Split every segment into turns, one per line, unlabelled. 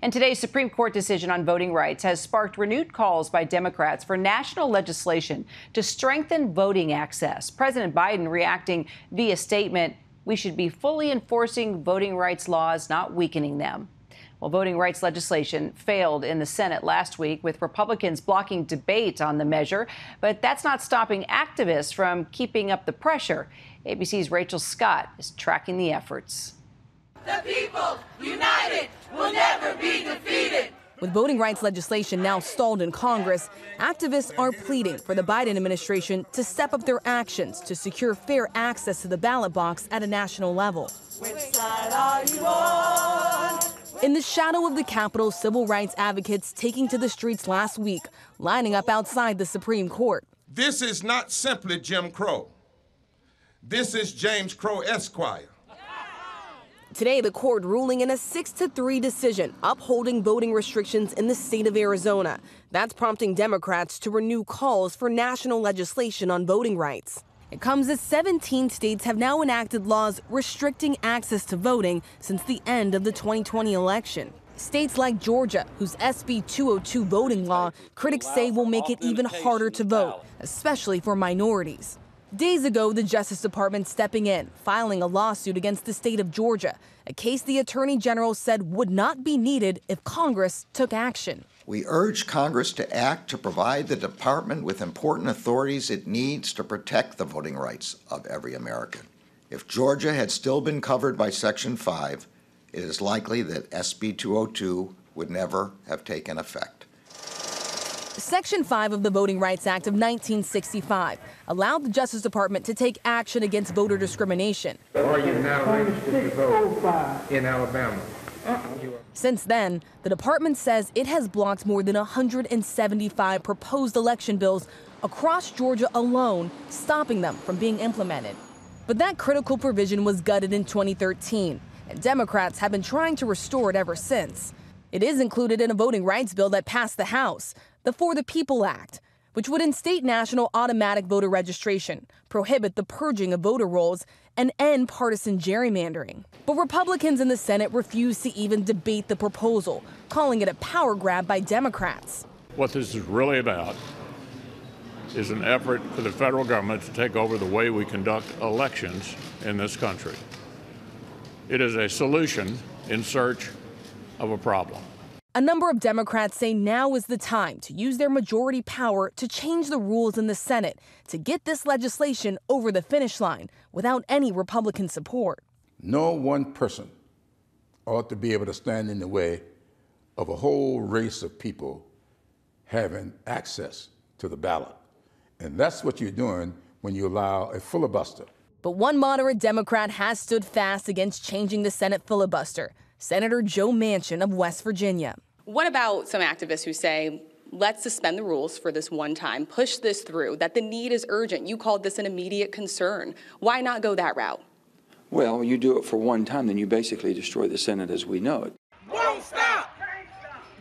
And today's Supreme Court decision on voting rights has sparked renewed calls by Democrats for national legislation to strengthen voting access. President Biden reacting via statement we should be fully enforcing voting rights laws, not weakening them. Well, voting rights legislation failed in the Senate last week with Republicans blocking debate on the measure, but that's not stopping activists from keeping up the pressure. ABC's Rachel Scott is tracking the efforts. The people, united, will never be defeated. With voting rights legislation now stalled in Congress, activists are pleading for the Biden administration to step up their actions to secure fair access to the ballot box at a national level. In the shadow of the Capitol, civil rights advocates taking to the streets last week, lining up outside the Supreme Court. This is not simply Jim Crow. This is James Crow Esquire. Today, the court ruling in a 6 to 3 decision upholding voting restrictions in the state of Arizona. That's prompting Democrats to renew calls for national legislation on voting rights. It comes as 17 states have now enacted laws restricting access to voting since the end of the 2020 election. States like Georgia, whose SB 202 voting law critics say will make it even harder to vote, especially for minorities. Days ago, the Justice Department stepping in, filing a lawsuit against the state of Georgia, a case the Attorney General said would not be needed if Congress took action. We urge Congress to act to provide the department with important authorities it needs to protect the voting rights of every American. If Georgia had still been covered by Section 5, it is likely that SB 202 would never have taken effect. Section 5 of the Voting Rights Act of 1965 allowed the Justice Department to take action against voter discrimination. Are you now registered to vote oh in Alabama? Uh-uh. Since then, the department says it has blocked more than 175 proposed election bills across Georgia alone, stopping them from being implemented. But that critical provision was gutted in 2013, and Democrats have been trying to restore it ever since. It is included in a voting rights bill that passed the House, the For the People Act, which would instate national automatic voter registration, prohibit the purging of voter rolls, and end partisan gerrymandering. But Republicans in the Senate refused to even debate the proposal, calling it a power grab by Democrats. What this is really about is an effort for the federal government to take over the way we conduct elections in this country. It is a solution in search of a problem. A number of Democrats say now is the time to use their majority power to change the rules in the Senate to get this legislation over the finish line without any Republican support. No one person ought to be able to stand in the way of a whole race of people having access to the ballot. And that's what you're doing when you allow a filibuster. But one moderate Democrat has stood fast against changing the Senate filibuster. Senator Joe Manchin of West Virginia. What about some activists who say, let's suspend the rules for this one time, push this through, that the need is urgent. You called this an immediate concern. Why not go that route? Well, you do it for one time, then you basically destroy the Senate as we know it. Won't stop!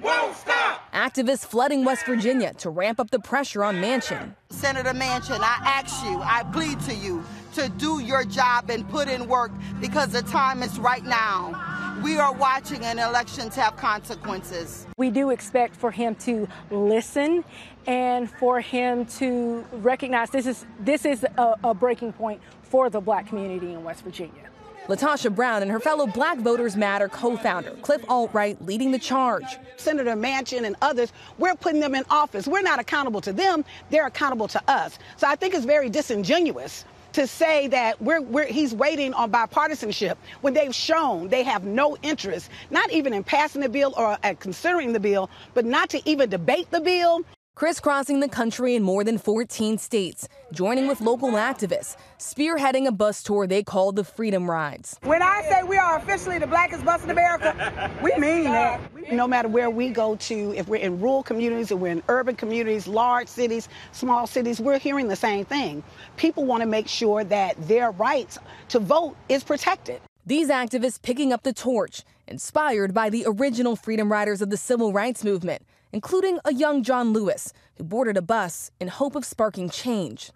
Won't stop! Activists flooding West Virginia to ramp up the pressure on Mansion. Senator Mansion, I ask you, I plead to you to do your job and put in work because the time is right now we are watching and elections have consequences. We do expect for him to listen and for him to recognize this is this is a, a breaking point for the black community in West Virginia. Latasha Brown and her fellow Black Voters Matter co-founder Cliff Altright leading the charge. Senator Manchin and others, we're putting them in office. We're not accountable to them; they're accountable to us. So I think it's very disingenuous to say that we're, we're, he's waiting on bipartisanship when they've shown they have no interest, not even in passing the bill or uh, considering the bill, but not to even debate the bill crisscrossing the country in more than 14 states, joining with local activists, spearheading a bus tour they call the Freedom Rides. When I say we are officially the blackest bus in America, we mean that. No matter where we go to, if we're in rural communities or we're in urban communities, large cities, small cities, we're hearing the same thing. People want to make sure that their rights to vote is protected. These activists picking up the torch, inspired by the original Freedom Riders of the Civil Rights Movement including a young John Lewis, who boarded a bus in hope of sparking change.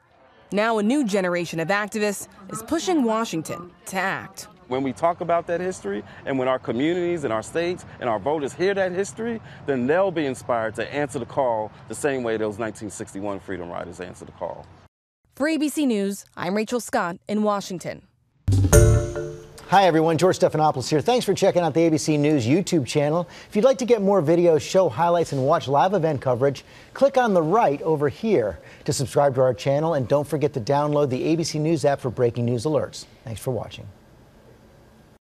Now, a new generation of activists is pushing Washington to act. When we talk about that history, and when our communities and our states and our voters hear that history, then they'll be inspired to answer the call the same way those 1961 Freedom Riders answered the call. For ABC News, I'm Rachel Scott in Washington. Hi, everyone. George Stephanopoulos here. Thanks for checking out the ABC News YouTube channel. If you'd like to get more videos, show highlights, and watch live event coverage, click on the right over here to subscribe to our channel. And don't forget to download the ABC News app for breaking news alerts. Thanks for watching.